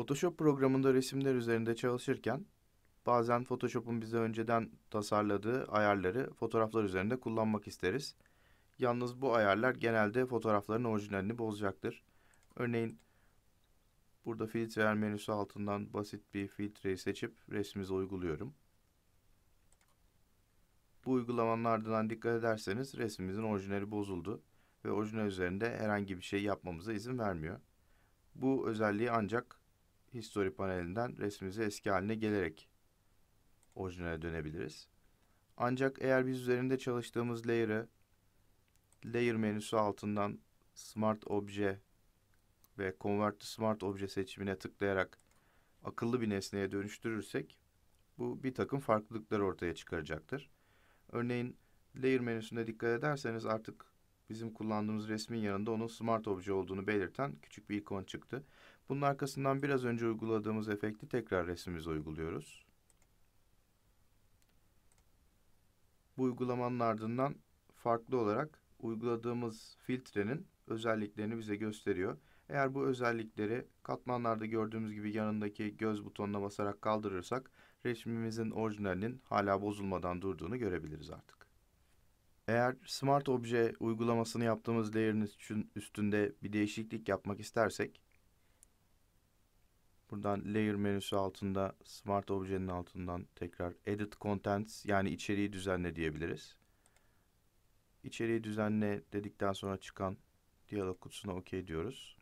Photoshop programında resimler üzerinde çalışırken bazen Photoshop'un bize önceden tasarladığı ayarları fotoğraflar üzerinde kullanmak isteriz. Yalnız bu ayarlar genelde fotoğrafların orijinalini bozacaktır. Örneğin burada filtreler menüsü altından basit bir filtreyi seçip resmimizi uyguluyorum. Bu uygulamanın ardından dikkat ederseniz resmimizin orijinali bozuldu ve orijinal üzerinde herhangi bir şey yapmamıza izin vermiyor. Bu özelliği ancak history panelinden resmimizi eski haline gelerek orijinale dönebiliriz. Ancak eğer biz üzerinde çalıştığımız layer'ı layer menüsü altından smart obje ve convert to smart obje seçimine tıklayarak akıllı bir nesneye dönüştürürsek bu bir takım farklılıklar ortaya çıkaracaktır. Örneğin layer menüsünde dikkat ederseniz artık bizim kullandığımız resmin yanında onun smart obje olduğunu belirten küçük bir ikon çıktı. Bunun arkasından biraz önce uyguladığımız efekti tekrar resmimize uyguluyoruz. Bu uygulamanın ardından farklı olarak uyguladığımız filtrenin özelliklerini bize gösteriyor. Eğer bu özellikleri katmanlarda gördüğümüz gibi yanındaki göz butonuna basarak kaldırırsak resmimizin orijinalinin hala bozulmadan durduğunu görebiliriz artık. Eğer Smart Obje uygulamasını yaptığımız layer'ın üstünde bir değişiklik yapmak istersek Buradan layer menüsü altında smart objenin altından tekrar edit contents yani içeriği düzenle diyebiliriz. İçeriği düzenle dedikten sonra çıkan diyalog kutusuna OK diyoruz.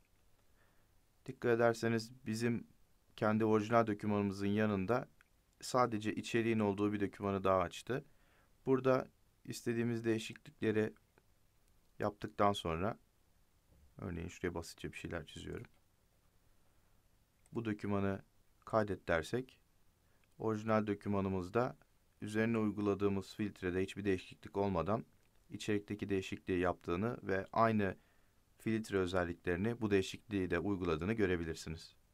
Dikkat ederseniz bizim kendi orijinal dokümanımızın yanında sadece içeriğin olduğu bir dokümanı daha açtı. Burada istediğimiz değişiklikleri yaptıktan sonra örneğin şuraya basitçe bir şeyler çiziyorum bu dokümanı kaydet dersek orijinal dokümanımızda üzerine uyguladığımız filtrede hiçbir değişiklik olmadan içerikteki değişikliği yaptığını ve aynı filtre özelliklerini bu değişikliği de uyguladığını görebilirsiniz.